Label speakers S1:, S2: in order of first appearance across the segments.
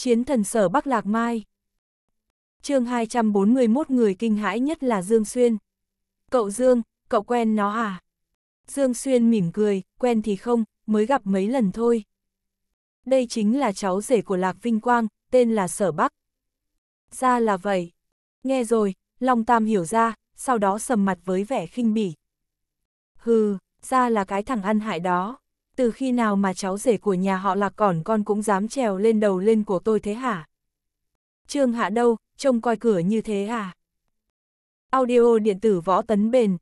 S1: Chiến thần sở Bắc Lạc Mai chương 241 người kinh hãi nhất là Dương Xuyên. Cậu Dương, cậu quen nó à? Dương Xuyên mỉm cười, quen thì không, mới gặp mấy lần thôi. Đây chính là cháu rể của Lạc Vinh Quang, tên là Sở Bắc. Ra là vậy. Nghe rồi, Long Tam hiểu ra, sau đó sầm mặt với vẻ khinh bỉ. Hừ, ra là cái thằng ăn hại đó từ khi nào mà cháu rể của nhà họ lạc còn con cũng dám trèo lên đầu lên của tôi thế hả? Trương Hạ đâu, trông coi cửa như thế à? Audio điện tử võ tấn bền.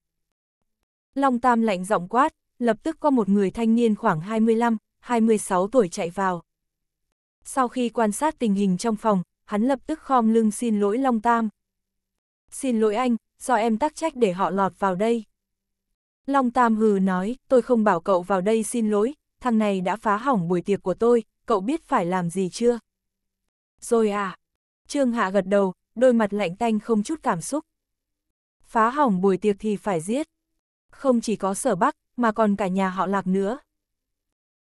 S1: Long Tam lạnh giọng quát, lập tức có một người thanh niên khoảng 25, 26 tuổi chạy vào. Sau khi quan sát tình hình trong phòng, hắn lập tức khom lưng xin lỗi Long Tam. Xin lỗi anh, do em tắc trách để họ lọt vào đây. Long Tam hừ nói, tôi không bảo cậu vào đây xin lỗi, thằng này đã phá hỏng buổi tiệc của tôi, cậu biết phải làm gì chưa? Rồi à? Trương Hạ gật đầu, đôi mặt lạnh tanh không chút cảm xúc. Phá hỏng buổi tiệc thì phải giết. Không chỉ có sở bắc, mà còn cả nhà họ lạc nữa.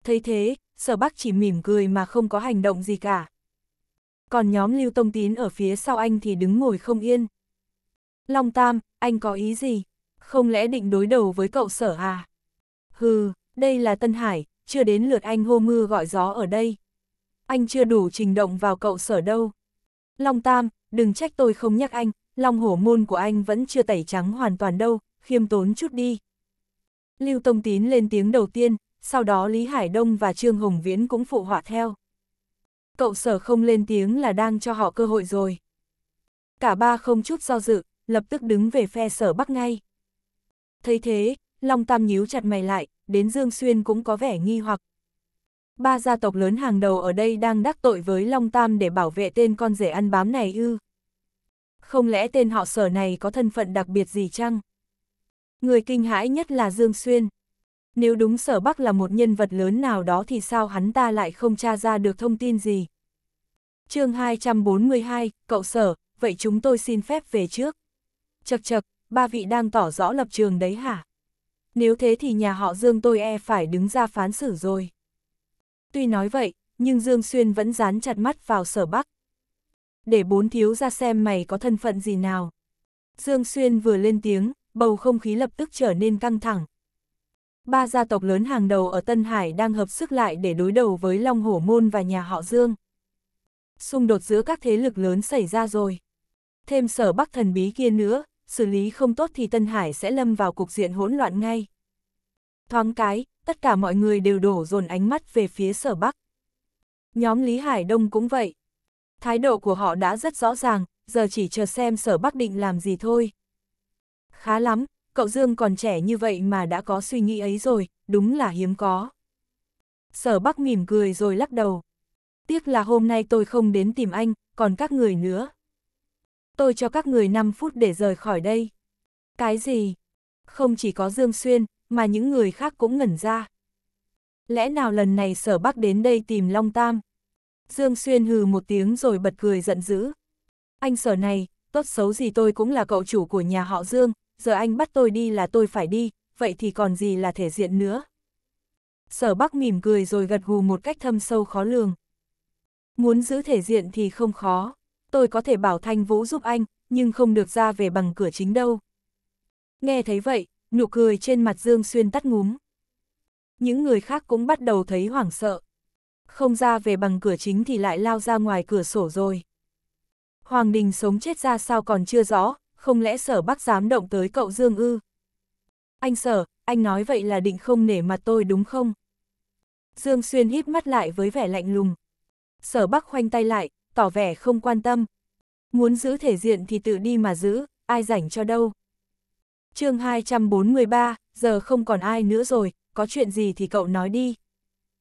S1: Thấy thế, sở bắc chỉ mỉm cười mà không có hành động gì cả. Còn nhóm Lưu Tông Tín ở phía sau anh thì đứng ngồi không yên. Long Tam, anh có ý gì? không lẽ định đối đầu với cậu sở à? Hừ, đây là Tân Hải, chưa đến lượt anh hô mưa gọi gió ở đây. Anh chưa đủ trình động vào cậu sở đâu. Long Tam, đừng trách tôi không nhắc anh, Long hổ môn của anh vẫn chưa tẩy trắng hoàn toàn đâu, khiêm tốn chút đi. Lưu Tông Tín lên tiếng đầu tiên, sau đó Lý Hải Đông và Trương Hồng Viễn cũng phụ họa theo. Cậu sở không lên tiếng là đang cho họ cơ hội rồi. Cả ba không chút do dự, lập tức đứng về phe sở bắc ngay. Thấy thế, Long Tam nhíu chặt mày lại, đến Dương Xuyên cũng có vẻ nghi hoặc. Ba gia tộc lớn hàng đầu ở đây đang đắc tội với Long Tam để bảo vệ tên con rể ăn bám này ư. Không lẽ tên họ sở này có thân phận đặc biệt gì chăng? Người kinh hãi nhất là Dương Xuyên. Nếu đúng sở Bắc là một nhân vật lớn nào đó thì sao hắn ta lại không tra ra được thông tin gì? chương 242, cậu sở, vậy chúng tôi xin phép về trước. Chật chật, ba vị đang tỏ rõ lập trường đấy hả? Nếu thế thì nhà họ Dương tôi e phải đứng ra phán xử rồi. Tuy nói vậy, nhưng Dương Xuyên vẫn dán chặt mắt vào sở Bắc. Để bốn thiếu ra xem mày có thân phận gì nào. Dương Xuyên vừa lên tiếng, bầu không khí lập tức trở nên căng thẳng. Ba gia tộc lớn hàng đầu ở Tân Hải đang hợp sức lại để đối đầu với Long Hổ Môn và nhà họ Dương. Xung đột giữa các thế lực lớn xảy ra rồi. Thêm sở Bắc thần bí kia nữa, xử lý không tốt thì Tân Hải sẽ lâm vào cục diện hỗn loạn ngay. Thoáng cái, tất cả mọi người đều đổ dồn ánh mắt về phía sở Bắc. Nhóm Lý Hải Đông cũng vậy. Thái độ của họ đã rất rõ ràng, giờ chỉ chờ xem sở Bắc định làm gì thôi. Khá lắm, cậu Dương còn trẻ như vậy mà đã có suy nghĩ ấy rồi, đúng là hiếm có. Sở Bắc mỉm cười rồi lắc đầu. Tiếc là hôm nay tôi không đến tìm anh, còn các người nữa tôi cho các người 5 phút để rời khỏi đây. Cái gì? Không chỉ có Dương Xuyên, mà những người khác cũng ngẩn ra. Lẽ nào lần này sở bắc đến đây tìm Long Tam? Dương Xuyên hừ một tiếng rồi bật cười giận dữ. Anh sở này, tốt xấu gì tôi cũng là cậu chủ của nhà họ Dương, giờ anh bắt tôi đi là tôi phải đi, vậy thì còn gì là thể diện nữa. Sở Bắc mỉm cười rồi gật gù một cách thâm sâu khó lường. Muốn giữ thể diện thì không khó tôi có thể bảo Thanh Vũ giúp anh, nhưng không được ra về bằng cửa chính đâu. Nghe thấy vậy, nụ cười trên mặt Dương Xuyên tắt ngúm. Những người khác cũng bắt đầu thấy hoảng sợ. Không ra về bằng cửa chính thì lại lao ra ngoài cửa sổ rồi. Hoàng Đình sống chết ra sao còn chưa rõ, không lẽ sở bắc dám động tới cậu Dương ư? Anh sở, anh nói vậy là định không nể mặt tôi đúng không? Dương Xuyên híp mắt lại với vẻ lạnh lùng. Sở bắc khoanh tay lại, tỏ vẻ không quan tâm. Muốn giữ thể diện thì tự đi mà giữ, ai rảnh cho đâu. chương 243, giờ không còn ai nữa rồi, có chuyện gì thì cậu nói đi.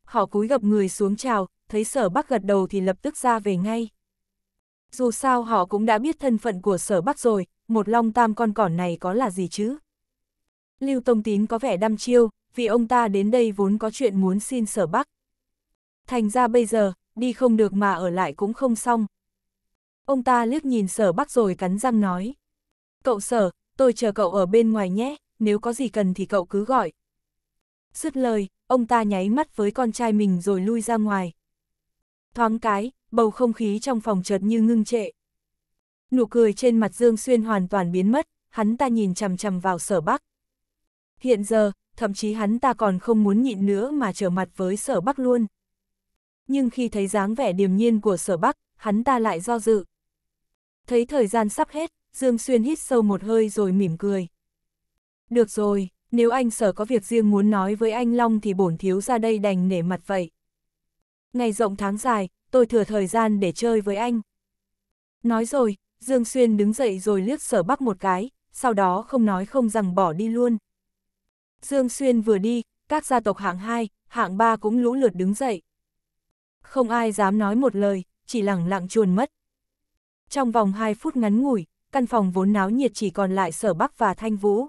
S1: Họ cúi gập người xuống chào, thấy sở bắc gật đầu thì lập tức ra về ngay. Dù sao họ cũng đã biết thân phận của sở bắc rồi, một long tam con cỏ này có là gì chứ? Lưu Tông Tín có vẻ đăm chiêu, vì ông ta đến đây vốn có chuyện muốn xin sở bắc. Thành ra bây giờ, đi không được mà ở lại cũng không xong. Ông ta liếc nhìn sở bắc rồi cắn răng nói. Cậu sở, tôi chờ cậu ở bên ngoài nhé, nếu có gì cần thì cậu cứ gọi. Dứt lời, ông ta nháy mắt với con trai mình rồi lui ra ngoài. Thoáng cái, bầu không khí trong phòng chợt như ngưng trệ. Nụ cười trên mặt Dương Xuyên hoàn toàn biến mất, hắn ta nhìn chằm chằm vào sở bắc. Hiện giờ, thậm chí hắn ta còn không muốn nhịn nữa mà trở mặt với sở bắc luôn nhưng khi thấy dáng vẻ điềm nhiên của sở bắc, hắn ta lại do dự. Thấy thời gian sắp hết, Dương Xuyên hít sâu một hơi rồi mỉm cười. Được rồi, nếu anh sở có việc riêng muốn nói với anh Long thì bổn thiếu ra đây đành nể mặt vậy. Ngày rộng tháng dài, tôi thừa thời gian để chơi với anh. Nói rồi, Dương Xuyên đứng dậy rồi liếc sở bắc một cái, sau đó không nói không rằng bỏ đi luôn. Dương Xuyên vừa đi, các gia tộc hạng 2, hạng 3 cũng lũ lượt đứng dậy không ai dám nói một lời, chỉ lẳng lặng chuồn mất. Trong vòng 2 phút ngắn ngủi, căn phòng vốn náo nhiệt chỉ còn lại Sở Bắc và Thanh Vũ.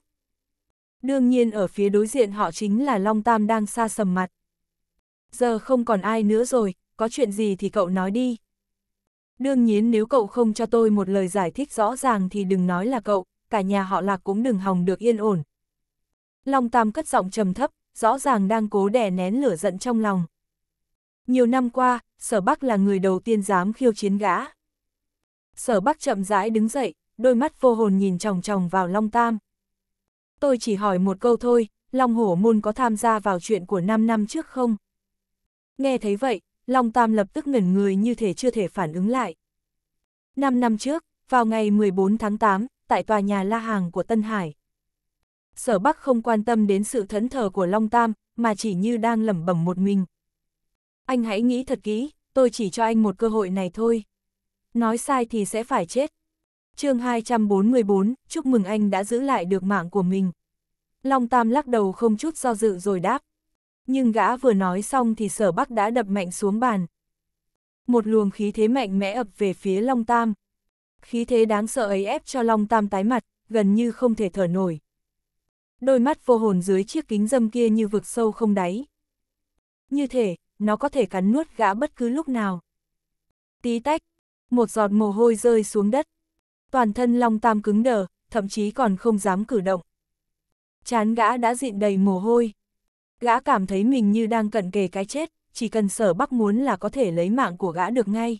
S1: Đương nhiên ở phía đối diện họ chính là Long Tam đang xa sầm mặt. Giờ không còn ai nữa rồi, có chuyện gì thì cậu nói đi. Đương nhiên nếu cậu không cho tôi một lời giải thích rõ ràng thì đừng nói là cậu, cả nhà họ lạc cũng đừng hòng được yên ổn. Long Tam cất giọng trầm thấp, rõ ràng đang cố đè nén lửa giận trong lòng. Nhiều năm qua, Sở Bắc là người đầu tiên dám khiêu chiến gã. Sở Bắc chậm rãi đứng dậy, đôi mắt vô hồn nhìn tròng tròng vào Long Tam. Tôi chỉ hỏi một câu thôi, Long Hổ Môn có tham gia vào chuyện của 5 năm trước không? Nghe thấy vậy, Long Tam lập tức ngẩn người như thể chưa thể phản ứng lại. 5 năm trước, vào ngày 14 tháng 8, tại tòa nhà La Hàng của Tân Hải. Sở Bắc không quan tâm đến sự thẫn thờ của Long Tam, mà chỉ như đang lẩm bẩm một mình anh hãy nghĩ thật kỹ, tôi chỉ cho anh một cơ hội này thôi. Nói sai thì sẽ phải chết. chương 244, chúc mừng anh đã giữ lại được mạng của mình. Long Tam lắc đầu không chút do dự rồi đáp. Nhưng gã vừa nói xong thì sở bắc đã đập mạnh xuống bàn. Một luồng khí thế mạnh mẽ ập về phía Long Tam. Khí thế đáng sợ ấy ép cho Long Tam tái mặt, gần như không thể thở nổi. Đôi mắt vô hồn dưới chiếc kính dâm kia như vực sâu không đáy. Như thể, nó có thể cắn nuốt gã bất cứ lúc nào. Tí tách, một giọt mồ hôi rơi xuống đất. Toàn thân Long Tam cứng đờ, thậm chí còn không dám cử động. Chán gã đã dịn đầy mồ hôi. Gã cảm thấy mình như đang cận kề cái chết, chỉ cần sở bắc muốn là có thể lấy mạng của gã được ngay.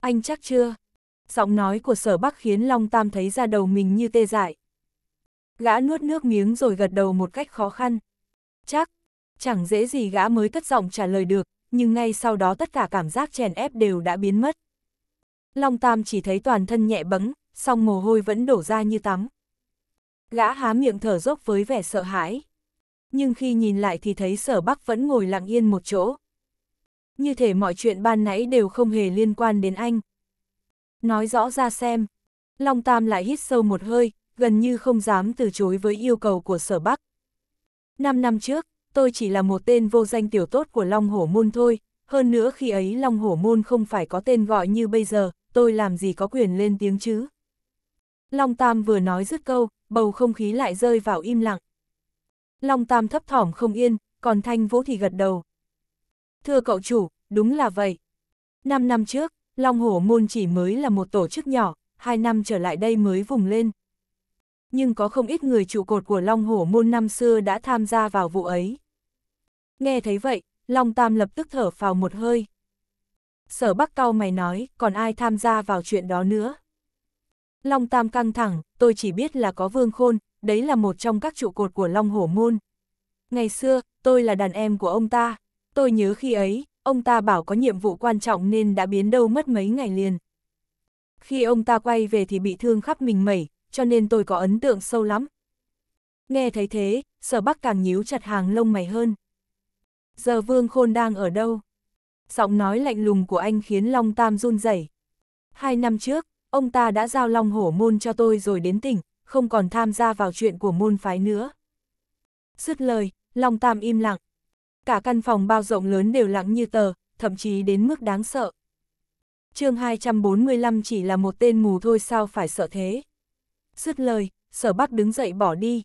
S1: Anh chắc chưa? Giọng nói của sở bắc khiến Long Tam thấy ra đầu mình như tê dại. Gã nuốt nước miếng rồi gật đầu một cách khó khăn. Chắc, Chẳng dễ gì gã mới cất giọng trả lời được, nhưng ngay sau đó tất cả cảm giác chèn ép đều đã biến mất. Long Tam chỉ thấy toàn thân nhẹ bấng song mồ hôi vẫn đổ ra như tắm. Gã há miệng thở dốc với vẻ sợ hãi. Nhưng khi nhìn lại thì thấy sở bắc vẫn ngồi lặng yên một chỗ. Như thể mọi chuyện ban nãy đều không hề liên quan đến anh. Nói rõ ra xem. Long Tam lại hít sâu một hơi, gần như không dám từ chối với yêu cầu của sở bắc. Năm năm trước, tôi chỉ là một tên vô danh tiểu tốt của Long Hổ Môn thôi, hơn nữa khi ấy Long Hổ Môn không phải có tên gọi như bây giờ, tôi làm gì có quyền lên tiếng chứ. Long Tam vừa nói dứt câu, bầu không khí lại rơi vào im lặng. Long Tam thấp thỏm không yên, còn Thanh Vũ thì gật đầu. Thưa cậu chủ, đúng là vậy. Năm năm trước, Long Hổ Môn chỉ mới là một tổ chức nhỏ, hai năm trở lại đây mới vùng lên. Nhưng có không ít người trụ cột của Long Hổ Môn năm xưa đã tham gia vào vụ ấy. Nghe thấy vậy, Long Tam lập tức thở phào một hơi. Sở Bắc Cao mày nói, còn ai tham gia vào chuyện đó nữa? Long Tam căng thẳng, tôi chỉ biết là có Vương Khôn, đấy là một trong các trụ cột của Long Hổ Môn. Ngày xưa, tôi là đàn em của ông ta. Tôi nhớ khi ấy, ông ta bảo có nhiệm vụ quan trọng nên đã biến đâu mất mấy ngày liền. Khi ông ta quay về thì bị thương khắp mình mẩy, cho nên tôi có ấn tượng sâu lắm. Nghe thấy thế, sở bắc càng nhíu chặt hàng lông mày hơn. Giờ Vương Khôn đang ở đâu? Giọng nói lạnh lùng của anh khiến Long Tam run rẩy. Hai năm trước, ông ta đã giao Long Hổ Môn cho tôi rồi đến tỉnh, không còn tham gia vào chuyện của môn phái nữa. Dứt lời, Long Tam im lặng. Cả căn phòng bao rộng lớn đều lặng như tờ, thậm chí đến mức đáng sợ. chương 245 chỉ là một tên mù thôi sao phải sợ thế. Dứt lời, sở bắc đứng dậy bỏ đi.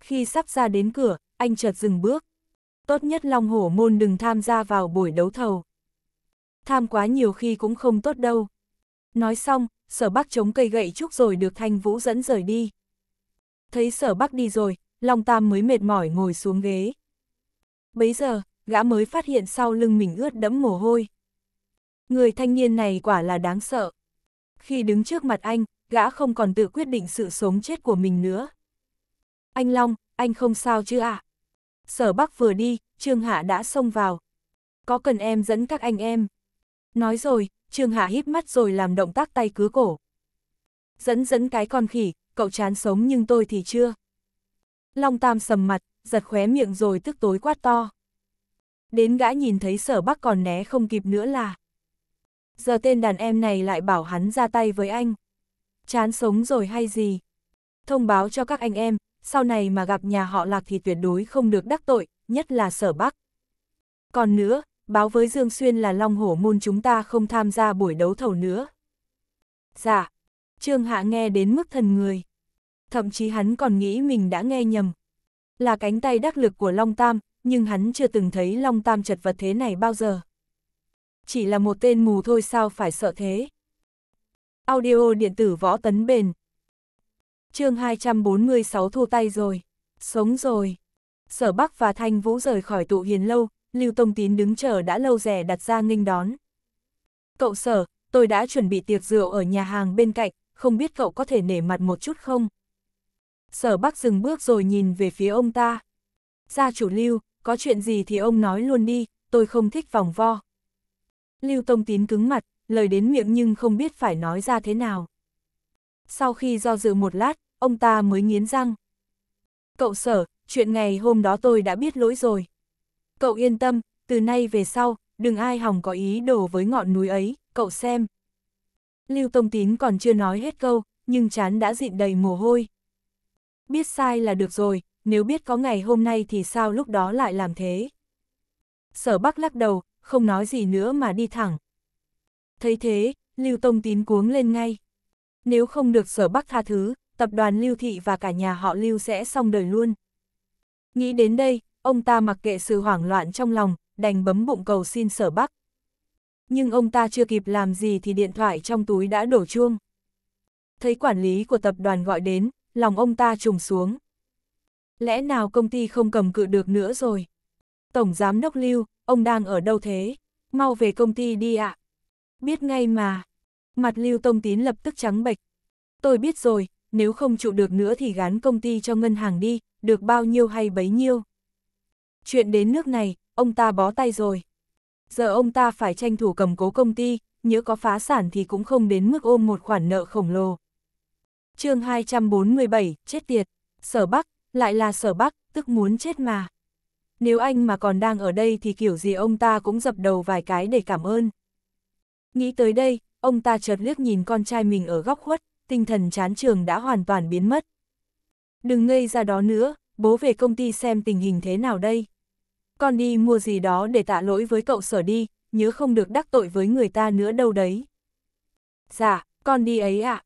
S1: Khi sắp ra đến cửa, anh chợt dừng bước, tốt nhất Long Hổ Môn đừng tham gia vào buổi đấu thầu. Tham quá nhiều khi cũng không tốt đâu. Nói xong, sở bắc chống cây gậy trúc rồi được Thanh Vũ dẫn rời đi. Thấy sở bắc đi rồi, Long Tam mới mệt mỏi ngồi xuống ghế. Bấy giờ, gã mới phát hiện sau lưng mình ướt đẫm mồ hôi. Người thanh niên này quả là đáng sợ. Khi đứng trước mặt anh, gã không còn tự quyết định sự sống chết của mình nữa. Anh Long, anh không sao chứ ạ? À? sở bắc vừa đi, Trương Hạ đã xông vào. Có cần em dẫn các anh em? Nói rồi, Trương Hạ híp mắt rồi làm động tác tay cứ cổ. Dẫn dẫn cái con khỉ, cậu chán sống nhưng tôi thì chưa. Long Tam sầm mặt, giật khóe miệng rồi tức tối quát to. Đến gã nhìn thấy sở bắc còn né không kịp nữa là. Giờ tên đàn em này lại bảo hắn ra tay với anh. Chán sống rồi hay gì? Thông báo cho các anh em, sau này mà gặp nhà họ lạc thì tuyệt đối không được đắc tội, nhất là sở Bắc. Còn nữa, báo với Dương Xuyên là Long Hổ Môn chúng ta không tham gia buổi đấu thầu nữa. Dạ, Trương Hạ nghe đến mức thần người. Thậm chí hắn còn nghĩ mình đã nghe nhầm. Là cánh tay đắc lực của Long Tam, nhưng hắn chưa từng thấy Long Tam chật vật thế này bao giờ. Chỉ là một tên mù thôi sao phải sợ thế. Audio điện tử võ tấn bền, chương 246 thu tay rồi, sống rồi. Sở Bắc và Thanh Vũ rời khỏi tụ hiền lâu, Lưu Tông Tín đứng chờ đã lâu rẻ đặt ra nghênh đón. Cậu sở, tôi đã chuẩn bị tiệc rượu ở nhà hàng bên cạnh, không biết cậu có thể nể mặt một chút không? Sở Bắc dừng bước rồi nhìn về phía ông ta. Gia chủ Lưu, có chuyện gì thì ông nói luôn đi, tôi không thích vòng vo. Lưu Tông Tín cứng mặt, lời đến miệng nhưng không biết phải nói ra thế nào. Sau khi do dự một lát, ông ta mới nghiến răng. Cậu sở, chuyện ngày hôm đó tôi đã biết lỗi rồi. Cậu yên tâm, từ nay về sau, đừng ai hỏng có ý đổ với ngọn núi ấy, cậu xem. Lưu Tông Tín còn chưa nói hết câu, nhưng chán đã dịn đầy mồ hôi. Biết sai là được rồi, nếu biết có ngày hôm nay thì sao lúc đó lại làm thế? Sở Bắc lắc đầu, không nói gì nữa mà đi thẳng. Thấy thế, Lưu Tông Tín cuống lên ngay. Nếu không được Sở Bắc tha thứ, tập đoàn lưu thị và cả nhà họ lưu sẽ xong đời luôn. Nghĩ đến đây, ông ta mặc kệ sự hoảng loạn trong lòng, đành bấm bụng cầu xin sở bắc. Nhưng ông ta chưa kịp làm gì thì điện thoại trong túi đã đổ chuông. Thấy quản lý của tập đoàn gọi đến, lòng ông ta trùng xuống. Lẽ nào công ty không cầm cự được nữa rồi? Tổng giám đốc lưu, ông đang ở đâu thế? Mau về công ty đi ạ. À. Biết ngay mà. Mặt lưu tông tín lập tức trắng bệch. Tôi biết rồi, nếu không trụ được nữa thì gán công ty cho ngân hàng đi, được bao nhiêu hay bấy nhiêu. Chuyện đến nước này, ông ta bó tay rồi. Giờ ông ta phải tranh thủ cầm cố công ty, nhớ có phá sản thì cũng không đến mức ôm một khoản nợ khổng lồ. chương 247, chết tiệt, sở bắc, lại là sở bắc, tức muốn chết mà. Nếu anh mà còn đang ở đây thì kiểu gì ông ta cũng dập đầu vài cái để cảm ơn. Nghĩ tới đây, ông ta chợt liếc nhìn con trai mình ở góc khuất, tinh thần chán trường đã hoàn toàn biến mất. Đừng ngây ra đó nữa, bố về công ty xem tình hình thế nào đây. Con đi mua gì đó để tạ lỗi với cậu sở đi, nhớ không được đắc tội với người ta nữa đâu đấy. Dạ, con đi ấy ạ. À.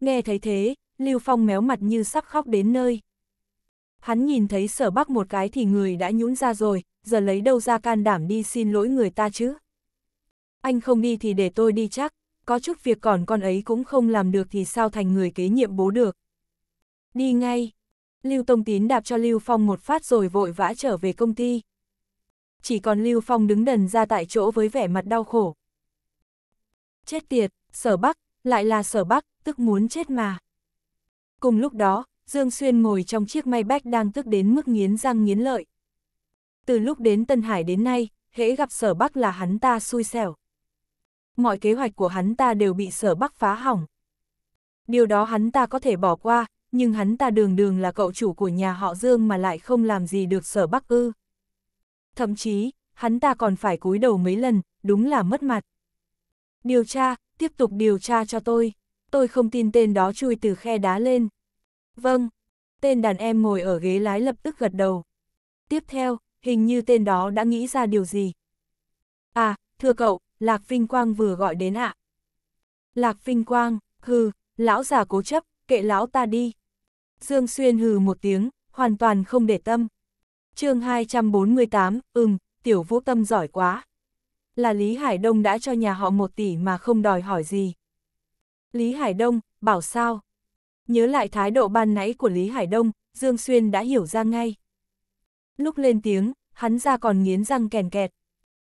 S1: Nghe thấy thế, Lưu Phong méo mặt như sắp khóc đến nơi. Hắn nhìn thấy sở bắc một cái thì người đã nhũn ra rồi, giờ lấy đâu ra can đảm đi xin lỗi người ta chứ. Anh không đi thì để tôi đi chắc có chút việc còn con ấy cũng không làm được thì sao thành người kế nhiệm bố được. Đi ngay. Lưu Tông Tín đạp cho Lưu Phong một phát rồi vội vã trở về công ty. Chỉ còn Lưu Phong đứng đần ra tại chỗ với vẻ mặt đau khổ. Chết tiệt, sở bắc, lại là sở bắc, tức muốn chết mà. Cùng lúc đó, Dương Xuyên ngồi trong chiếc may bách đang tức đến mức nghiến răng nghiến lợi. Từ lúc đến Tân Hải đến nay, hễ gặp sở bắc là hắn ta xui xẻo mọi kế hoạch của hắn ta đều bị sở bắc phá hỏng. Điều đó hắn ta có thể bỏ qua, nhưng hắn ta đường đường là cậu chủ của nhà họ Dương mà lại không làm gì được sở bắc ư. Thậm chí, hắn ta còn phải cúi đầu mấy lần, đúng là mất mặt. Điều tra, tiếp tục điều tra cho tôi. Tôi không tin tên đó chui từ khe đá lên. Vâng, tên đàn em ngồi ở ghế lái lập tức gật đầu. Tiếp theo, hình như tên đó đã nghĩ ra điều gì. À, thưa cậu, Lạc Vinh Quang vừa gọi đến ạ. Lạc Vinh Quang, hừ, lão già cố chấp, kệ lão ta đi. Dương Xuyên hừ một tiếng, hoàn toàn không để tâm. chương 248, ừm, tiểu vũ tâm giỏi quá. Là Lý Hải Đông đã cho nhà họ một tỷ mà không đòi hỏi gì. Lý Hải Đông, bảo sao? Nhớ lại thái độ ban nãy của Lý Hải Đông, Dương Xuyên đã hiểu ra ngay. Lúc lên tiếng, hắn ra còn nghiến răng kèn kẹt.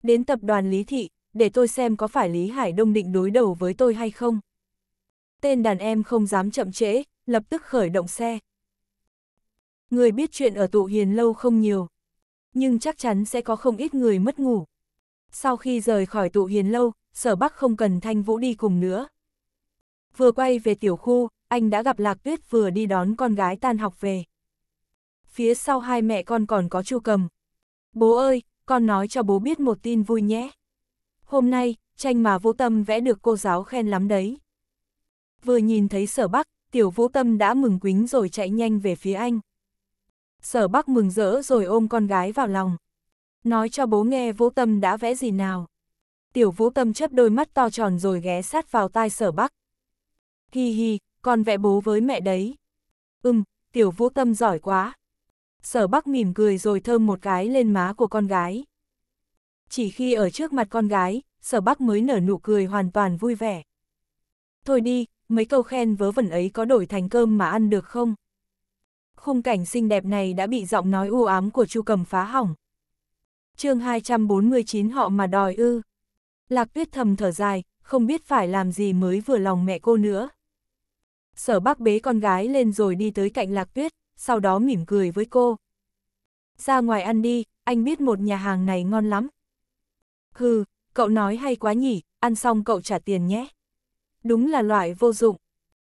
S1: Đến tập đoàn Lý Thị, để tôi xem có phải Lý Hải Đông định đối đầu với tôi hay không. Tên đàn em không dám chậm trễ, lập tức khởi động xe. Người biết chuyện ở tụ hiền lâu không nhiều, nhưng chắc chắn sẽ có không ít người mất ngủ. Sau khi rời khỏi tụ hiền lâu, sở bắc không cần thanh vũ đi cùng nữa. Vừa quay về tiểu khu, anh đã gặp Lạc Tuyết vừa đi đón con gái tan học về. Phía sau hai mẹ con còn có chu cầm. Bố ơi, con nói cho bố biết một tin vui nhé hôm nay, tranh mà vô tâm vẽ được cô giáo khen lắm đấy. Vừa nhìn thấy sở bắc, tiểu vô tâm đã mừng quính rồi chạy nhanh về phía anh. Sở bắc mừng rỡ rồi ôm con gái vào lòng. Nói cho bố nghe vô tâm đã vẽ gì nào. Tiểu vũ tâm chấp đôi mắt to tròn rồi ghé sát vào tai sở bắc. Hi hi, con vẽ bố với mẹ đấy. Ừm, tiểu vũ tâm giỏi quá. Sở bắc mỉm cười rồi thơm một cái lên má của con gái chỉ khi ở trước mặt con gái, sở bắc mới nở nụ cười hoàn toàn vui vẻ. Thôi đi, mấy câu khen vớ vẩn ấy có đổi thành cơm mà ăn được không? Khung cảnh xinh đẹp này đã bị giọng nói u ám của Chu Cầm phá hỏng. chương 249 họ mà đòi ư. Lạc tuyết thầm thở dài, không biết phải làm gì mới vừa lòng mẹ cô nữa. Sở bác bế con gái lên rồi đi tới cạnh lạc tuyết, sau đó mỉm cười với cô. Ra ngoài ăn đi, anh biết một nhà hàng này ngon lắm, Hừ, cậu nói hay quá nhỉ, ăn xong cậu trả tiền nhé. Đúng là loại vô dụng.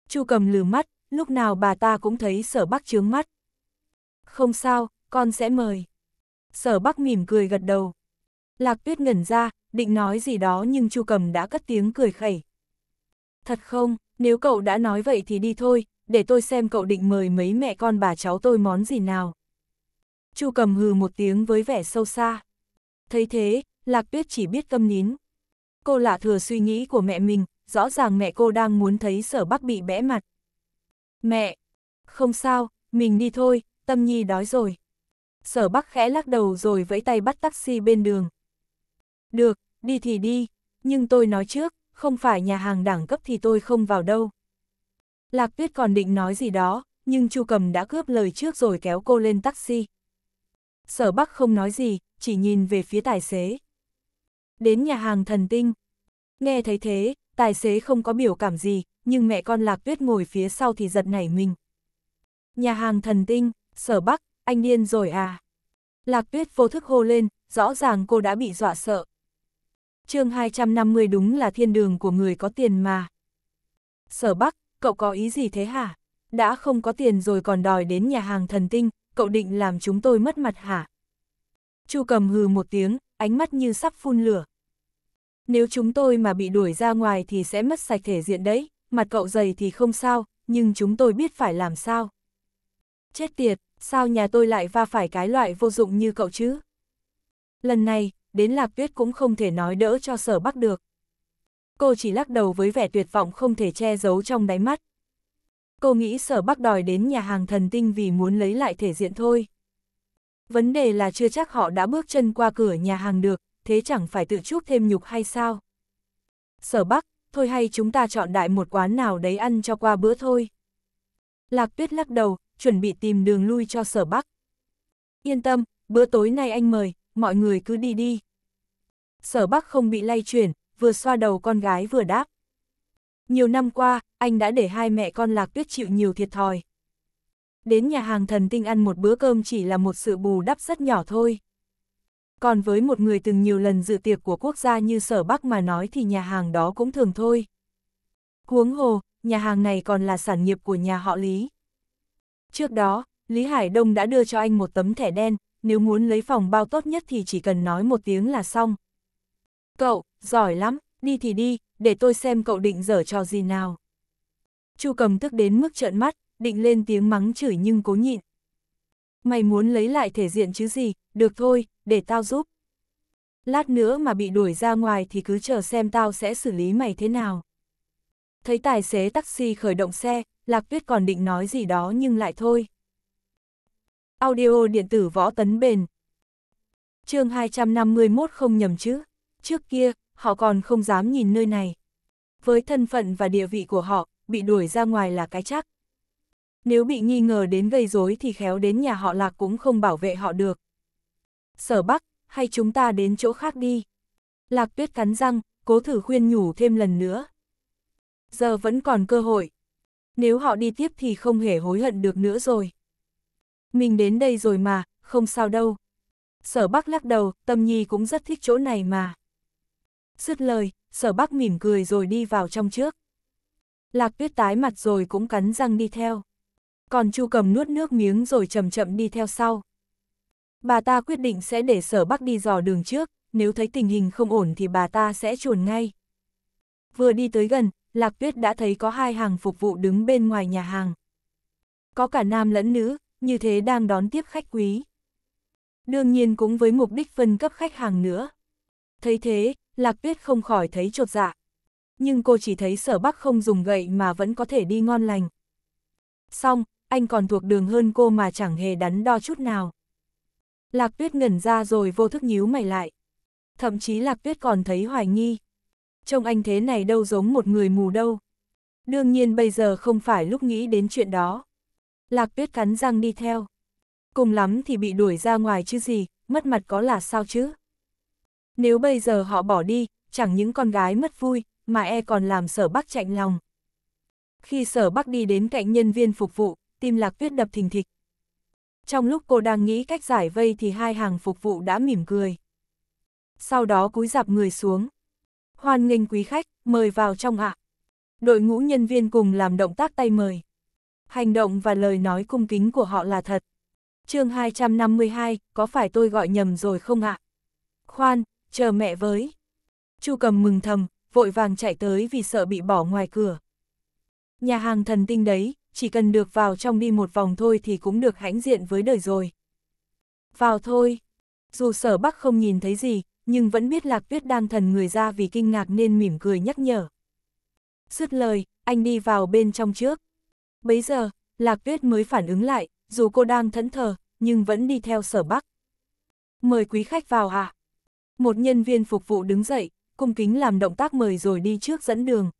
S1: Chu cầm lừ mắt, lúc nào bà ta cũng thấy sở bắc trướng mắt. Không sao, con sẽ mời. Sở bắc mỉm cười gật đầu. Lạc tuyết ngẩn ra, định nói gì đó nhưng chu cầm đã cất tiếng cười khẩy. Thật không, nếu cậu đã nói vậy thì đi thôi, để tôi xem cậu định mời mấy mẹ con bà cháu tôi món gì nào. Chu cầm hừ một tiếng với vẻ sâu xa. Thấy thế, Lạc Tuyết chỉ biết câm nín. Cô lạ thừa suy nghĩ của mẹ mình, rõ ràng mẹ cô đang muốn thấy sở bắc bị bẽ mặt. Mẹ! Không sao, mình đi thôi, Tâm Nhi đói rồi. Sở bắc khẽ lắc đầu rồi vẫy tay bắt taxi bên đường. Được, đi thì đi, nhưng tôi nói trước, không phải nhà hàng đẳng cấp thì tôi không vào đâu. Lạc Tuyết còn định nói gì đó, nhưng Chu Cầm đã cướp lời trước rồi kéo cô lên taxi. Sở Bắc không nói gì, chỉ nhìn về phía tài xế đến nhà hàng thần tinh. Nghe thấy thế, tài xế không có biểu cảm gì, nhưng mẹ con Lạc Tuyết ngồi phía sau thì giật nảy mình. Nhà hàng thần tinh, sở bắc, anh điên rồi à. Lạc Tuyết vô thức hô lên, rõ ràng cô đã bị dọa sợ. chương 250 đúng là thiên đường của người có tiền mà. Sở bắc, cậu có ý gì thế hả? Đã không có tiền rồi còn đòi đến nhà hàng thần tinh, cậu định làm chúng tôi mất mặt hả? Chu cầm hừ một tiếng, ánh mắt như sắp phun lửa. Nếu chúng tôi mà bị đuổi ra ngoài thì sẽ mất sạch thể diện đấy, mặt cậu dày thì không sao, nhưng chúng tôi biết phải làm sao. Chết tiệt, sao nhà tôi lại va phải cái loại vô dụng như cậu chứ? Lần này, đến Lạc Tuyết cũng không thể nói đỡ cho sở bắc được. Cô chỉ lắc đầu với vẻ tuyệt vọng không thể che giấu trong đáy mắt. Cô nghĩ sở bắc đòi đến nhà hàng thần tinh vì muốn lấy lại thể diện thôi. Vấn đề là chưa chắc họ đã bước chân qua cửa nhà hàng được, thế chẳng phải tự chuốc thêm nhục hay sao? Sở Bắc, thôi hay chúng ta chọn đại một quán nào đấy ăn cho qua bữa thôi. Lạc Tuyết lắc đầu, chuẩn bị tìm đường lui cho Sở Bắc. Yên tâm, bữa tối nay anh mời, mọi người cứ đi đi. Sở Bắc không bị lay chuyển, vừa xoa đầu con gái vừa đáp. Nhiều năm qua, anh đã để hai mẹ con Lạc Tuyết chịu nhiều thiệt thòi đến nhà hàng thần tinh ăn một bữa cơm chỉ là một sự bù đắp rất nhỏ thôi. Còn với một người từng nhiều lần dự tiệc của quốc gia như Sở Bắc mà nói thì nhà hàng đó cũng thường thôi. Huống hồ, nhà hàng này còn là sản nghiệp của nhà họ Lý. Trước đó, Lý Hải Đông đã đưa cho anh một tấm thẻ đen, nếu muốn lấy phòng bao tốt nhất thì chỉ cần nói một tiếng là xong. Cậu, giỏi lắm, đi thì đi, để tôi xem cậu định dở cho gì nào. Chu cầm tức đến mức trợn mắt, định lên tiếng mắng chửi nhưng cố nhịn. Mày muốn lấy lại thể diện chứ gì, được thôi, để tao giúp. Lát nữa mà bị đuổi ra ngoài thì cứ chờ xem tao sẽ xử lý mày thế nào. Thấy tài xế taxi khởi động xe, Lạc Tuyết còn định nói gì đó nhưng lại thôi. Audio điện tử võ tấn bền. chương 251 không nhầm chứ. Trước kia, họ còn không dám nhìn nơi này. Với thân phận và địa vị của họ, bị đuổi ra ngoài là cái chắc nếu bị nghi ngờ đến gây rối thì khéo đến nhà họ lạc cũng không bảo vệ họ được. Sở Bắc, hay chúng ta đến chỗ khác đi. Lạc tuyết cắn răng, cố thử khuyên nhủ thêm lần nữa. Giờ vẫn còn cơ hội. Nếu họ đi tiếp thì không hề hối hận được nữa rồi. Mình đến đây rồi mà, không sao đâu. Sở Bắc lắc đầu, Tâm Nhi cũng rất thích chỗ này mà. Dứt lời, Sở Bắc mỉm cười rồi đi vào trong trước. Lạc tuyết tái mặt rồi cũng cắn răng đi theo. Còn Chu cầm nuốt nước miếng rồi chậm chậm đi theo sau. Bà ta quyết định sẽ để sở bắc đi dò đường trước, nếu thấy tình hình không ổn thì bà ta sẽ chuồn ngay. Vừa đi tới gần, Lạc Tuyết đã thấy có hai hàng phục vụ đứng bên ngoài nhà hàng. Có cả nam lẫn nữ, như thế đang đón tiếp khách quý. Đương nhiên cũng với mục đích phân cấp khách hàng nữa. Thấy thế, Lạc Tuyết không khỏi thấy chột dạ. Nhưng cô chỉ thấy sở bắc không dùng gậy mà vẫn có thể đi ngon lành. Xong, anh còn thuộc đường hơn cô mà chẳng hề đắn đo chút nào. Lạc tuyết ngẩn ra rồi vô thức nhíu mày lại. Thậm chí lạc tuyết còn thấy hoài nghi. Trông anh thế này đâu giống một người mù đâu. Đương nhiên bây giờ không phải lúc nghĩ đến chuyện đó. Lạc tuyết cắn răng đi theo. Cùng lắm thì bị đuổi ra ngoài chứ gì, mất mặt có là sao chứ. Nếu bây giờ họ bỏ đi, chẳng những con gái mất vui, mà e còn làm sở bắc chạnh lòng. Khi sở bắc đi đến cạnh nhân viên phục vụ, tim lạc tuyết đập thình thịch. Trong lúc cô đang nghĩ cách giải vây thì hai hàng phục vụ đã mỉm cười. Sau đó cúi dạp người xuống. Hoan nghênh quý khách, mời vào trong ạ. Đội ngũ nhân viên cùng làm động tác tay mời. Hành động và lời nói cung kính của họ là thật. chương 252, có phải tôi gọi nhầm rồi không ạ? Khoan, chờ mẹ với. Chu cầm mừng thầm, vội vàng chạy tới vì sợ bị bỏ ngoài cửa. Nhà hàng thần tinh đấy, chỉ cần được vào trong đi một vòng thôi thì cũng được hãnh diện với đời rồi. Vào thôi. Dù sở bắc không nhìn thấy gì, nhưng vẫn biết lạc tuyết đang thần người ra vì kinh ngạc nên mỉm cười nhắc nhở. Dứt lời, anh đi vào bên trong trước. Bấy giờ, lạc tuyết mới phản ứng lại, dù cô đang thẫn thờ, nhưng vẫn đi theo sở bắc. Mời quý khách vào ạ. Một nhân viên phục vụ đứng dậy, cung kính làm động tác mời rồi đi trước dẫn đường.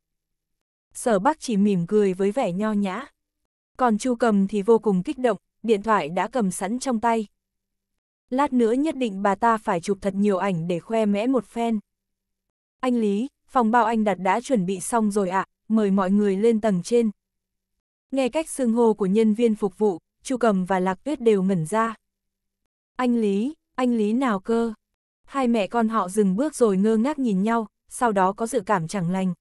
S1: Sở Bắc chỉ mỉm cười với vẻ nho nhã. Còn Chu cầm thì vô cùng kích động, điện thoại đã cầm sẵn trong tay. Lát nữa nhất định bà ta phải chụp thật nhiều ảnh để khoe mẽ một phen. Anh Lý, phòng bao anh đặt đã chuẩn bị xong rồi ạ, à, mời mọi người lên tầng trên. Nghe cách xưng hô của nhân viên phục vụ, Chu Cầm và Lạc Tuyết đều ngẩn ra. Anh Lý, anh Lý nào cơ? Hai mẹ con họ dừng bước rồi ngơ ngác nhìn nhau, sau đó có dự cảm chẳng lành.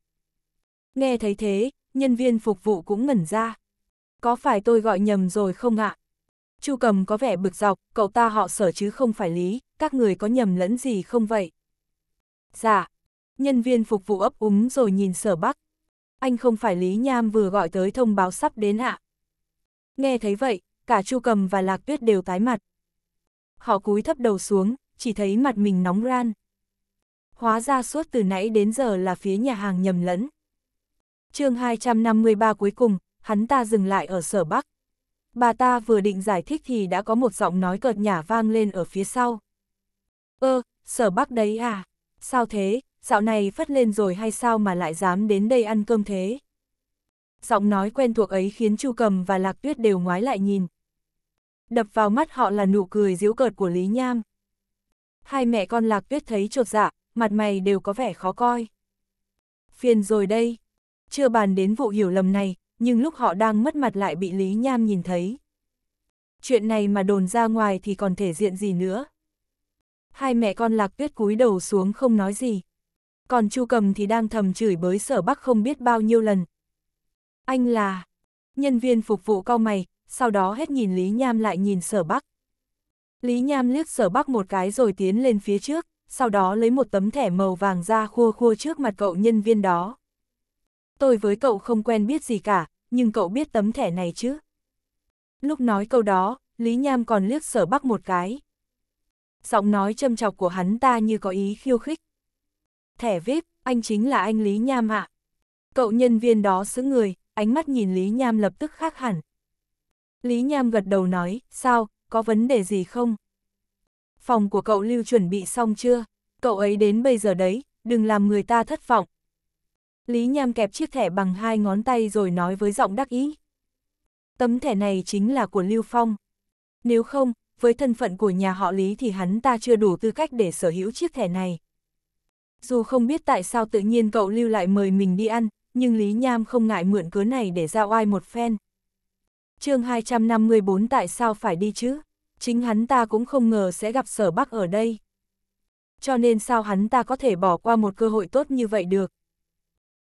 S1: Nghe thấy thế, nhân viên phục vụ cũng ngẩn ra có phải tôi gọi nhầm rồi không ạ? Chu cầm có vẻ bực dọc, cậu ta họ sở chứ không phải lý, các người có nhầm lẫn gì không vậy? Dạ, nhân viên phục vụ ấp úng rồi nhìn sở bắc. Anh không phải Lý Nham vừa gọi tới thông báo sắp đến ạ. Nghe thấy vậy, cả Chu cầm và Lạc Tuyết đều tái mặt. Họ cúi thấp đầu xuống, chỉ thấy mặt mình nóng ran. Hóa ra suốt từ nãy đến giờ là phía nhà hàng nhầm lẫn. chương 253 cuối cùng, hắn ta dừng lại ở sở bắc. Bà ta vừa định giải thích thì đã có một giọng nói cợt nhả vang lên ở phía sau. Ơ, sở bắc đấy à? Sao thế, dạo này phất lên rồi hay sao mà lại dám đến đây ăn cơm thế? Giọng nói quen thuộc ấy khiến Chu Cầm và Lạc Tuyết đều ngoái lại nhìn. Đập vào mắt họ là nụ cười giễu cợt của Lý Nham. Hai mẹ con Lạc Tuyết thấy trột dạ, mặt mày đều có vẻ khó coi. Phiền rồi đây. Chưa bàn đến vụ hiểu lầm này, nhưng lúc họ đang mất mặt lại bị Lý Nham nhìn thấy. Chuyện này mà đồn ra ngoài thì còn thể diện gì nữa. Hai mẹ con lạc tuyết cúi đầu xuống không nói gì. Còn Chu Cầm thì đang thầm chửi bới sở bắc không biết bao nhiêu lần. Anh là... Nhân viên phục vụ cau mày, sau đó hết nhìn Lý Nham lại nhìn sở bắc. Lý Nham liếc sở bắc một cái rồi tiến lên phía trước, sau đó lấy một tấm thẻ màu vàng ra khua khua trước mặt cậu nhân viên đó tôi với cậu không quen biết gì cả, nhưng cậu biết tấm thẻ này chứ. Lúc nói câu đó, Lý Nham còn liếc sở bắc một cái. Giọng nói châm chọc của hắn ta như có ý khiêu khích. Thẻ VIP, anh chính là anh Lý Nham ạ. Cậu nhân viên đó xứ người, ánh mắt nhìn Lý Nham lập tức khác hẳn. Lý Nham gật đầu nói, sao, có vấn đề gì không? Phòng của cậu lưu chuẩn bị xong chưa? Cậu ấy đến bây giờ đấy, đừng làm người ta thất vọng, Lý Nham kẹp chiếc thẻ bằng hai ngón tay rồi nói với giọng đắc ý. Tấm thẻ này chính là của Lưu Phong. Nếu không, với thân phận của nhà họ Lý thì hắn ta chưa đủ tư cách để sở hữu chiếc thẻ này. Dù không biết tại sao tự nhiên cậu Lưu lại mời mình đi ăn, nhưng Lý Nham không ngại mượn cớ này để ra oai một phen. chương 254 tại sao phải đi chứ? Chính hắn ta cũng không ngờ sẽ gặp sở bắc ở đây. Cho nên sao hắn ta có thể bỏ qua một cơ hội tốt như vậy được?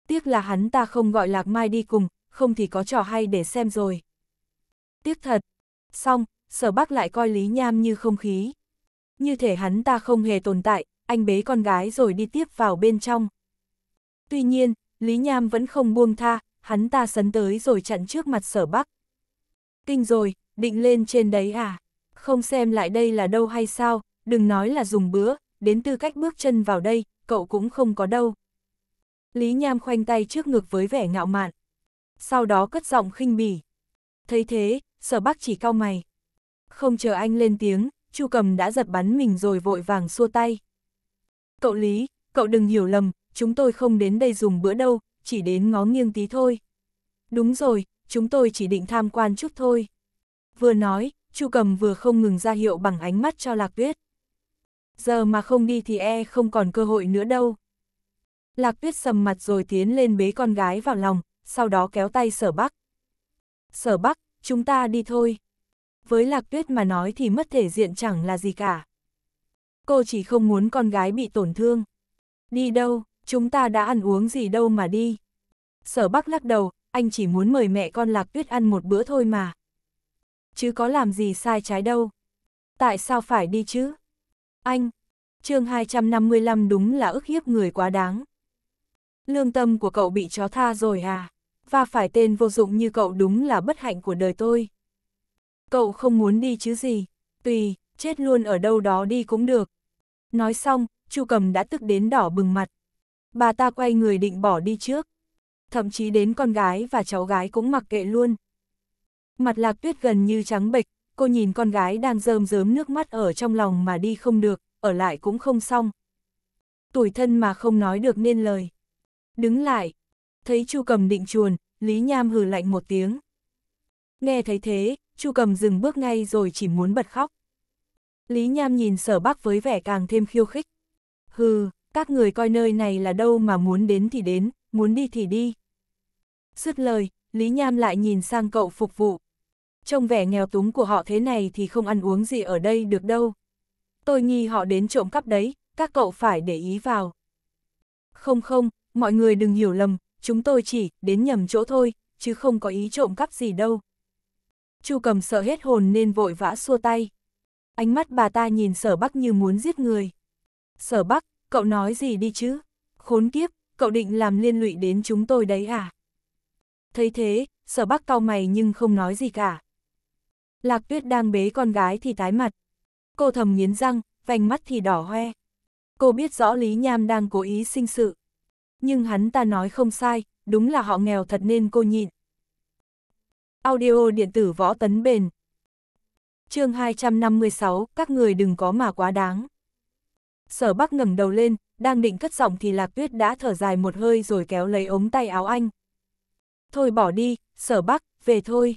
S1: Tiếc là hắn ta không gọi Lạc Mai đi cùng, không thì có trò hay để xem rồi. Tiếc thật. Xong, sở bác lại coi Lý Nham như không khí. Như thể hắn ta không hề tồn tại, anh bế con gái rồi đi tiếp vào bên trong. Tuy nhiên, Lý Nham vẫn không buông tha, hắn ta sấn tới rồi chặn trước mặt sở bắc. Kinh rồi, định lên trên đấy à? Không xem lại đây là đâu hay sao, đừng nói là dùng bữa, đến tư cách bước chân vào đây, cậu cũng không có đâu. Lý Nham khoanh tay trước ngực với vẻ ngạo mạn. Sau đó cất giọng khinh bỉ. Thấy thế, sở bác chỉ cau mày. Không chờ anh lên tiếng, Chu cầm đã giật bắn mình rồi vội vàng xua tay. Cậu Lý, cậu đừng hiểu lầm, chúng tôi không đến đây dùng bữa đâu, chỉ đến ngó nghiêng tí thôi. Đúng rồi, chúng tôi chỉ định tham quan chút thôi. Vừa nói, Chu cầm vừa không ngừng ra hiệu bằng ánh mắt cho Lạc Tuyết. Giờ mà không đi thì e không còn cơ hội nữa đâu. Lạc tuyết sầm mặt rồi tiến lên bế con gái vào lòng, sau đó kéo tay sở bắc. Sở bắc, chúng ta đi thôi. Với lạc tuyết mà nói thì mất thể diện chẳng là gì cả. Cô chỉ không muốn con gái bị tổn thương. Đi đâu, chúng ta đã ăn uống gì đâu mà đi. Sở bắc lắc đầu, anh chỉ muốn mời mẹ con lạc tuyết ăn một bữa thôi mà. Chứ có làm gì sai trái đâu. Tại sao phải đi chứ? Anh, chương 255 đúng là ức hiếp người quá đáng. Lương tâm của cậu bị chó tha rồi à? Và phải tên vô dụng như cậu đúng là bất hạnh của đời tôi. Cậu không muốn đi chứ gì, tùy, chết luôn ở đâu đó đi cũng được. Nói xong, Chu Cầm đã tức đến đỏ bừng mặt. Bà ta quay người định bỏ đi trước. Thậm chí đến con gái và cháu gái cũng mặc kệ luôn. Mặt lạc tuyết gần như trắng bệch, cô nhìn con gái đang rơm rớm nước mắt ở trong lòng mà đi không được, ở lại cũng không xong. Tuổi thân mà không nói được nên lời. Đứng lại. Thấy Chu Cầm định chuồn, Lý Nham hừ lạnh một tiếng. Nghe thấy thế, Chu Cầm dừng bước ngay rồi chỉ muốn bật khóc. Lý Nham nhìn sở bắc với vẻ càng thêm khiêu khích. Hừ, các người coi nơi này là đâu mà muốn đến thì đến, muốn đi thì đi. Dứt lời, Lý Nham lại nhìn sang cậu phục vụ. Trông vẻ nghèo túng của họ thế này thì không ăn uống gì ở đây được đâu. Tôi nghi họ đến trộm cắp đấy, các cậu phải để ý vào. Không không, mọi người đừng hiểu lầm, chúng tôi chỉ đến nhầm chỗ thôi, chứ không có ý trộm cắp gì đâu. Chu cầm sợ hết hồn nên vội vã xua tay. Ánh mắt bà ta nhìn sở bắc như muốn giết người. Sở bắc, cậu nói gì đi chứ? Khốn kiếp, cậu định làm liên lụy đến chúng tôi đấy à? Thấy thế, sở bắc cau mày nhưng không nói gì cả. Lạc tuyết đang bế con gái thì tái mặt. Cô thầm nghiến răng, vành mắt thì đỏ hoe. Cô biết rõ Lý Nham đang cố ý sinh sự nhưng hắn ta nói không sai, đúng là họ nghèo thật nên cô nhịn. Audio điện tử võ tấn bền chương 256, các người đừng có mà quá đáng. Sở Bắc ngẩng đầu lên, đang định cất giọng thì Lạc Tuyết đã thở dài một hơi rồi kéo lấy ống tay áo anh. Thôi bỏ đi, Sở Bắc, về thôi.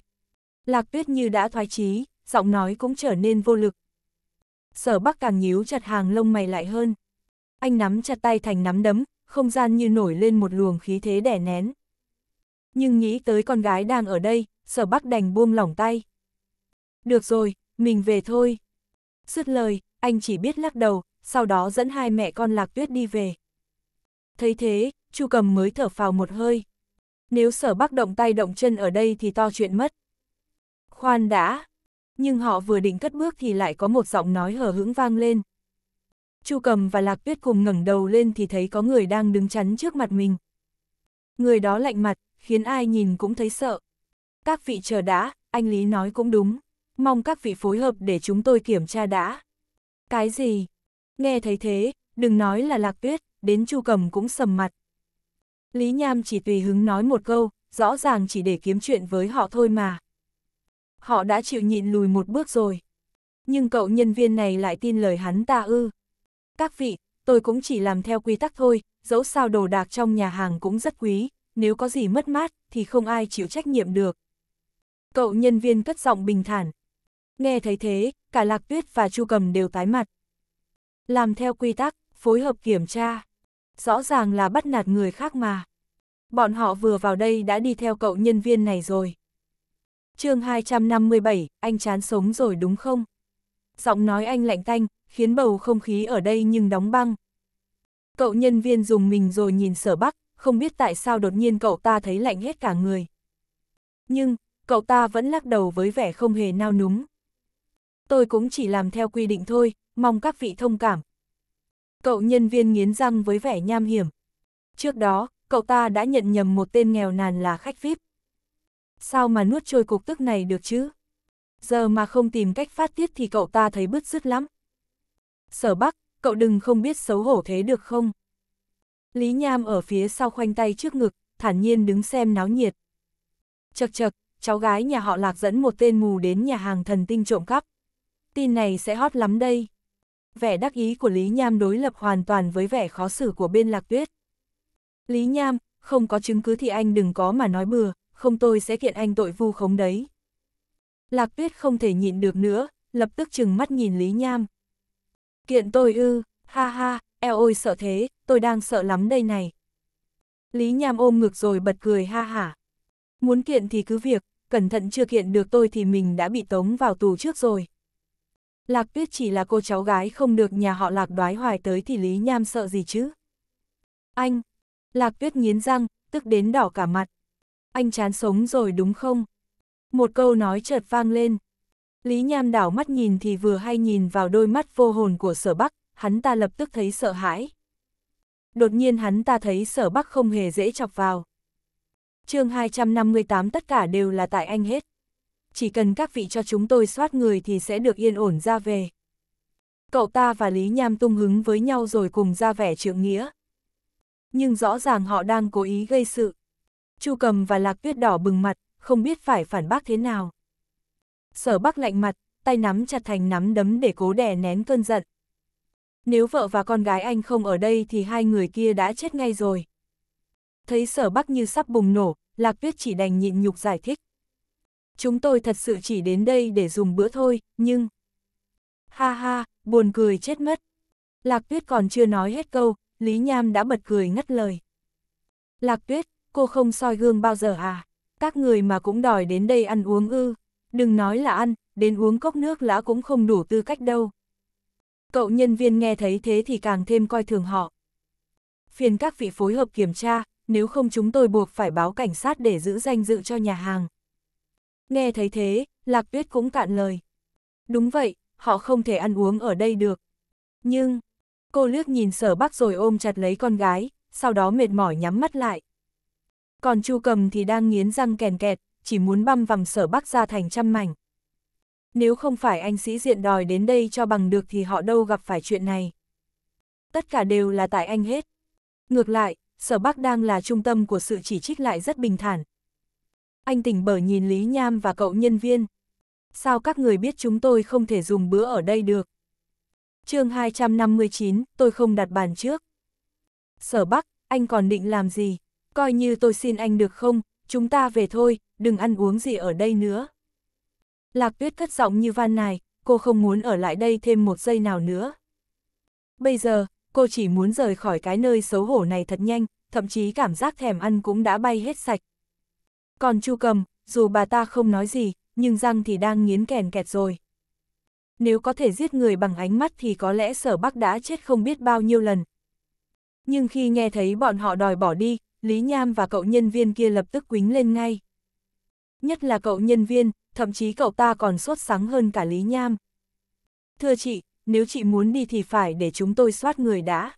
S1: Lạc Tuyết như đã thoái chí, giọng nói cũng trở nên vô lực. Sở Bắc càng nhíu chặt hàng lông mày lại hơn. Anh nắm chặt tay thành nắm đấm, không gian như nổi lên một luồng khí thế đẻ nén. Nhưng nghĩ tới con gái đang ở đây, sở bắc đành buông lỏng tay. Được rồi, mình về thôi. Dứt lời, anh chỉ biết lắc đầu, sau đó dẫn hai mẹ con lạc tuyết đi về. Thấy thế, chu cầm mới thở phào một hơi. Nếu sở bắc động tay động chân ở đây thì to chuyện mất. Khoan đã, nhưng họ vừa định cất bước thì lại có một giọng nói hờ hững vang lên. Chu Cầm và Lạc Tuyết cùng ngẩng đầu lên thì thấy có người đang đứng chắn trước mặt mình. Người đó lạnh mặt, khiến ai nhìn cũng thấy sợ. Các vị chờ đã, anh Lý nói cũng đúng. Mong các vị phối hợp để chúng tôi kiểm tra đã. Cái gì? Nghe thấy thế, đừng nói là Lạc Tuyết, đến Chu Cầm cũng sầm mặt. Lý Nham chỉ tùy hứng nói một câu, rõ ràng chỉ để kiếm chuyện với họ thôi mà. Họ đã chịu nhịn lùi một bước rồi. Nhưng cậu nhân viên này lại tin lời hắn ta ư. Các vị, tôi cũng chỉ làm theo quy tắc thôi, dẫu sao đồ đạc trong nhà hàng cũng rất quý, nếu có gì mất mát thì không ai chịu trách nhiệm được. Cậu nhân viên cất giọng bình thản. Nghe thấy thế, cả Lạc Tuyết và Chu Cầm đều tái mặt. Làm theo quy tắc, phối hợp kiểm tra. Rõ ràng là bắt nạt người khác mà. Bọn họ vừa vào đây đã đi theo cậu nhân viên này rồi. chương 257, anh chán sống rồi đúng không? Giọng nói anh lạnh tanh, khiến bầu không khí ở đây nhưng đóng băng. Cậu nhân viên dùng mình rồi nhìn sở bắc, không biết tại sao đột nhiên cậu ta thấy lạnh hết cả người. Nhưng, cậu ta vẫn lắc đầu với vẻ không hề nao núng. Tôi cũng chỉ làm theo quy định thôi, mong các vị thông cảm. Cậu nhân viên nghiến răng với vẻ nham hiểm. Trước đó, cậu ta đã nhận nhầm một tên nghèo nàn là khách VIP. Sao mà nuốt trôi cục tức này được chứ? Giờ mà không tìm cách phát tiết thì cậu ta thấy bứt rứt lắm. Sở Bắc, cậu đừng không biết xấu hổ thế được không? Lý Nham ở phía sau khoanh tay trước ngực, thản nhiên đứng xem náo nhiệt. Chật chật, cháu gái nhà họ lạc dẫn một tên mù đến nhà hàng thần tinh trộm cắp. Tin này sẽ hot lắm đây. Vẻ đắc ý của Lý Nham đối lập hoàn toàn với vẻ khó xử của bên lạc tuyết. Lý Nham, không có chứng cứ thì anh đừng có mà nói bừa, không tôi sẽ kiện anh tội vu khống đấy. Lạc tuyết không thể nhịn được nữa, lập tức chừng mắt nhìn Lý Nham. Kiện tôi ư, ha ha, eo ôi sợ thế, tôi đang sợ lắm đây này. Lý Nham ôm ngực rồi bật cười ha hả. Muốn kiện thì cứ việc, cẩn thận chưa kiện được tôi thì mình đã bị tống vào tù trước rồi. Lạc Tuyết chỉ là cô cháu gái không được nhà họ Lạc đoái hoài tới thì Lý Nham sợ gì chứ? Anh! Lạc Tuyết nghiến răng, tức đến đỏ cả mặt. Anh chán sống rồi đúng không? Một câu nói chợt vang lên. Lý Nham đảo mắt nhìn thì vừa hay nhìn vào đôi mắt vô hồn của sở bắc, hắn ta lập tức thấy sợ hãi. Đột nhiên hắn ta thấy sở bắc không hề dễ chọc vào. chương 258 tất cả đều là tại anh hết. Chỉ cần các vị cho chúng tôi soát người thì sẽ được yên ổn ra về. Cậu ta và Lý Nham tung hứng với nhau rồi cùng ra vẻ trượng nghĩa. Nhưng rõ ràng họ đang cố ý gây sự. Chu Cầm và Lạc Tuyết Đỏ bừng mặt, không biết phải phản bác thế nào sở bắc lạnh mặt, tay nắm chặt thành nắm đấm để cố đè nén cơn giận. Nếu vợ và con gái anh không ở đây thì hai người kia đã chết ngay rồi. Thấy sở bắc như sắp bùng nổ, Lạc Tuyết chỉ đành nhịn nhục giải thích. Chúng tôi thật sự chỉ đến đây để dùng bữa thôi, nhưng... Ha ha, buồn cười chết mất. Lạc Tuyết còn chưa nói hết câu, Lý Nham đã bật cười ngắt lời. Lạc Tuyết, cô không soi gương bao giờ à? Các người mà cũng đòi đến đây ăn uống ư đừng nói là ăn, đến uống cốc nước lã cũng không đủ tư cách đâu. Cậu nhân viên nghe thấy thế thì càng thêm coi thường họ. Phiền các vị phối hợp kiểm tra, nếu không chúng tôi buộc phải báo cảnh sát để giữ danh dự cho nhà hàng. Nghe thấy thế, Lạc Tuyết cũng cạn lời. Đúng vậy, họ không thể ăn uống ở đây được. Nhưng, cô lướt nhìn sở bắc rồi ôm chặt lấy con gái, sau đó mệt mỏi nhắm mắt lại. Còn Chu Cầm thì đang nghiến răng kèn kẹt, chỉ muốn băm vằm sở bắc ra thành trăm mảnh. Nếu không phải anh sĩ diện đòi đến đây cho bằng được thì họ đâu gặp phải chuyện này. Tất cả đều là tại anh hết. Ngược lại, sở bắc đang là trung tâm của sự chỉ trích lại rất bình thản. Anh tỉnh bở nhìn Lý Nham và cậu nhân viên. Sao các người biết chúng tôi không thể dùng bữa ở đây được? chương 259, tôi không đặt bàn trước. Sở Bắc, anh còn định làm gì? Coi như tôi xin anh được không, chúng ta về thôi, đừng ăn uống gì ở đây nữa. Lạc tuyết cất giọng như van này, cô không muốn ở lại đây thêm một giây nào nữa. Bây giờ, cô chỉ muốn rời khỏi cái nơi xấu hổ này thật nhanh, thậm chí cảm giác thèm ăn cũng đã bay hết sạch. Còn Chu Cầm, dù bà ta không nói gì, nhưng răng thì đang nghiến kèn kẹt rồi. Nếu có thể giết người bằng ánh mắt thì có lẽ sở bắc đã chết không biết bao nhiêu lần. Nhưng khi nghe thấy bọn họ đòi bỏ đi, Lý Nham và cậu nhân viên kia lập tức quính lên ngay nhất là cậu nhân viên, thậm chí cậu ta còn sốt sắng hơn cả Lý Nham. Thưa chị, nếu chị muốn đi thì phải để chúng tôi soát người đã.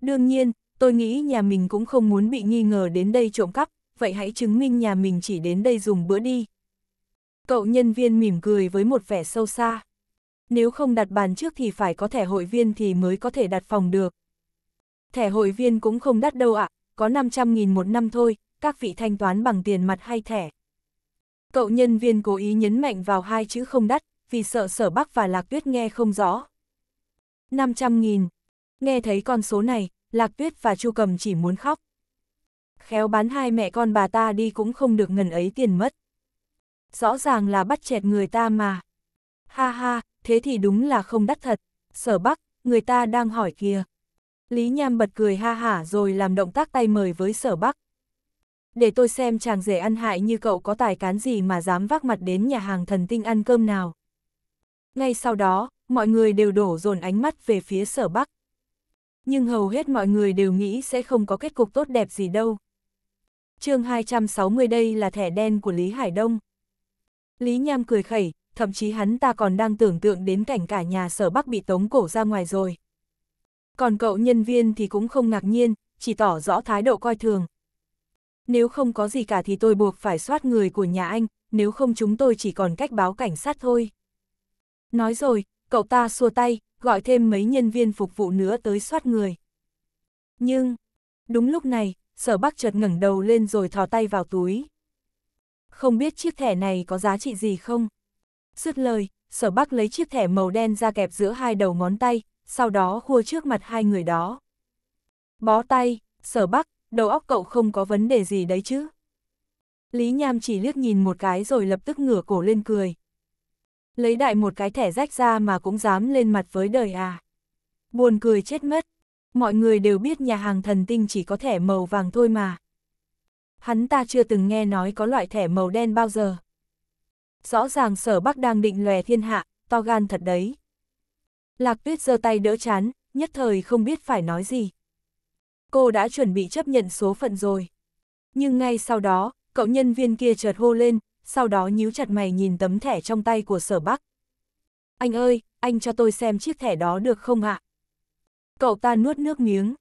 S1: Đương nhiên, tôi nghĩ nhà mình cũng không muốn bị nghi ngờ đến đây trộm cắp, vậy hãy chứng minh nhà mình chỉ đến đây dùng bữa đi. Cậu nhân viên mỉm cười với một vẻ sâu xa. Nếu không đặt bàn trước thì phải có thẻ hội viên thì mới có thể đặt phòng được. Thẻ hội viên cũng không đắt đâu ạ, à, có 500.000 một năm thôi, các vị thanh toán bằng tiền mặt hay thẻ. Cậu nhân viên cố ý nhấn mạnh vào hai chữ không đắt, vì sợ sở bắc và lạc tuyết nghe không rõ. 500.000 Nghe thấy con số này, lạc tuyết và chu cầm chỉ muốn khóc. Khéo bán hai mẹ con bà ta đi cũng không được ngần ấy tiền mất. Rõ ràng là bắt chẹt người ta mà. Ha ha, thế thì đúng là không đắt thật. Sở bắc, người ta đang hỏi kìa. Lý Nham bật cười ha hả rồi làm động tác tay mời với sở bắc để tôi xem chàng rể ăn hại như cậu có tài cán gì mà dám vác mặt đến nhà hàng thần tinh ăn cơm nào. Ngay sau đó, mọi người đều đổ dồn ánh mắt về phía sở Bắc. Nhưng hầu hết mọi người đều nghĩ sẽ không có kết cục tốt đẹp gì đâu. chương 260 đây là thẻ đen của Lý Hải Đông. Lý Nham cười khẩy, thậm chí hắn ta còn đang tưởng tượng đến cảnh cả nhà sở Bắc bị tống cổ ra ngoài rồi. Còn cậu nhân viên thì cũng không ngạc nhiên, chỉ tỏ rõ thái độ coi thường, nếu không có gì cả thì tôi buộc phải soát người của nhà anh, nếu không chúng tôi chỉ còn cách báo cảnh sát thôi. Nói rồi, cậu ta xua tay, gọi thêm mấy nhân viên phục vụ nữa tới soát người. Nhưng, đúng lúc này, sở bắc chợt ngẩng đầu lên rồi thò tay vào túi. Không biết chiếc thẻ này có giá trị gì không? Dứt lời, sở bắc lấy chiếc thẻ màu đen ra kẹp giữa hai đầu ngón tay, sau đó khua trước mặt hai người đó. Bó tay, sở bắc, đầu óc cậu không có vấn đề gì đấy chứ. Lý Nham chỉ liếc nhìn một cái rồi lập tức ngửa cổ lên cười. Lấy đại một cái thẻ rách ra mà cũng dám lên mặt với đời à. Buồn cười chết mất, mọi người đều biết nhà hàng thần tinh chỉ có thẻ màu vàng thôi mà. Hắn ta chưa từng nghe nói có loại thẻ màu đen bao giờ. Rõ ràng sở bắc đang định lòe thiên hạ, to gan thật đấy. Lạc tuyết giơ tay đỡ chán, nhất thời không biết phải nói gì cô đã chuẩn bị chấp nhận số phận rồi. Nhưng ngay sau đó, cậu nhân viên kia chợt hô lên, sau đó nhíu chặt mày nhìn tấm thẻ trong tay của sở bắc. Anh ơi, anh cho tôi xem chiếc thẻ đó được không ạ? Cậu ta nuốt nước miếng.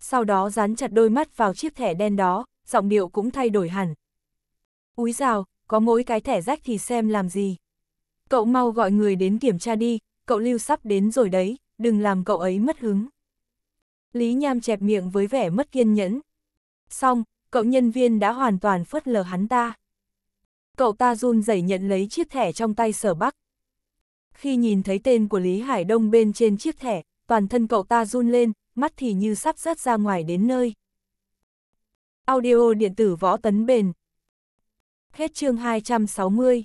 S1: Sau đó dán chặt đôi mắt vào chiếc thẻ đen đó, giọng điệu cũng thay đổi hẳn. Úi rào, có mỗi cái thẻ rách thì xem làm gì. Cậu mau gọi người đến kiểm tra đi, cậu lưu sắp đến rồi đấy, đừng làm cậu ấy mất hứng. Lý Nham chẹp miệng với vẻ mất kiên nhẫn. Xong, cậu nhân viên đã hoàn toàn phớt lờ hắn ta. Cậu ta run rẩy nhận lấy chiếc thẻ trong tay sở bắc. Khi nhìn thấy tên của Lý Hải Đông bên trên chiếc thẻ, toàn thân cậu ta run lên, mắt thì như sắp rớt ra ngoài đến nơi. Audio điện tử võ tấn bền. Hết chương 260